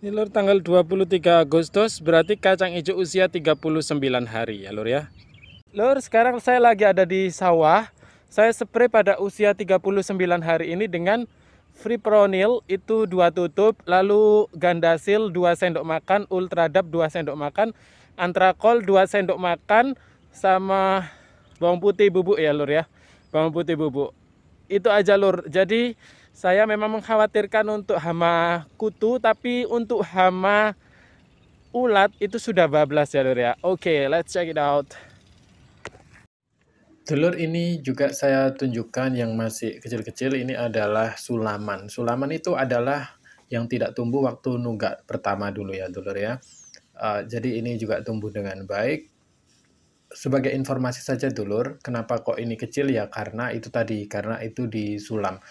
Ini lur tanggal 23 Agustus berarti kacang hijau usia 39 hari ya lur ya. Lur sekarang saya lagi ada di sawah. Saya spray pada usia 39 hari ini dengan Fipronil itu dua tutup, lalu Gandasil 2 sendok makan, Ultradap 2 sendok makan, Antrakol 2 sendok makan sama bawang putih bubuk ya lur ya. Bawang putih bubuk. Itu aja lur. Jadi saya memang mengkhawatirkan untuk hama kutu tapi untuk hama ulat itu sudah bablas ya lur ya oke okay, let's check it out Telur ini juga saya tunjukkan yang masih kecil-kecil ini adalah sulaman. Sulaman itu adalah yang tidak tumbuh waktu nugat pertama dulu ya dulur ya. Uh, jadi ini juga tumbuh dengan baik. Sebagai informasi saja dulur, kenapa kok ini kecil ya karena itu tadi, karena itu disulam.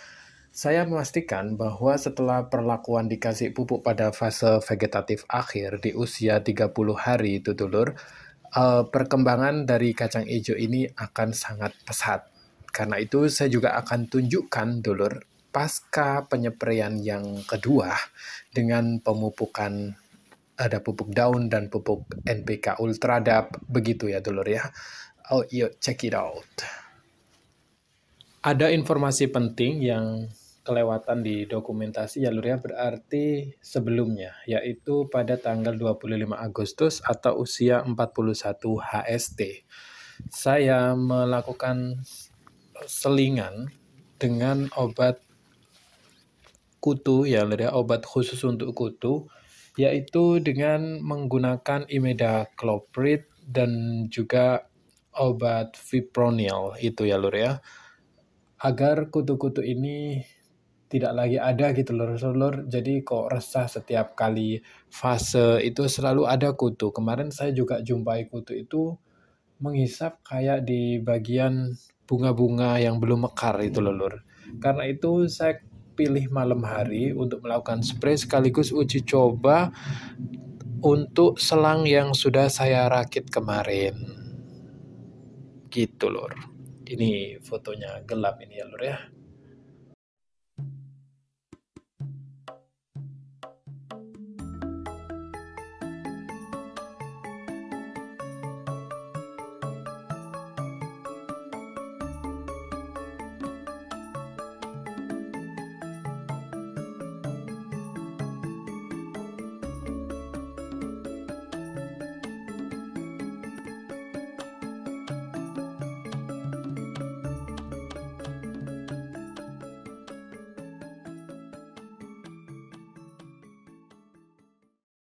Saya memastikan bahwa setelah perlakuan dikasih pupuk pada fase vegetatif akhir di usia 30 hari itu dulur, eh, perkembangan dari kacang hijau ini akan sangat pesat. Karena itu saya juga akan tunjukkan dulur pasca penyepraian yang kedua dengan pemupukan ada pupuk daun dan pupuk NPK Ultradap begitu ya dulur ya. Oh, yuk check it out. Ada informasi penting yang kelewatan di dokumentasi jalurnya berarti sebelumnya, yaitu pada tanggal 25 Agustus atau usia 41 HST. Saya melakukan selingan dengan obat kutu ya, obat khusus untuk kutu, yaitu dengan menggunakan imidacloprid dan juga obat fipronil itu ya lur ya agar kutu-kutu ini tidak lagi ada gitu loh Rasulullah. Jadi kok resah setiap kali fase itu selalu ada kutu. Kemarin saya juga jumpai kutu itu menghisap kayak di bagian bunga-bunga yang belum mekar itu loh Lur. Karena itu saya pilih malam hari untuk melakukan spray sekaligus uji coba untuk selang yang sudah saya rakit kemarin. Gitu Lur. Ini fotonya gelap ini ya Lur ya.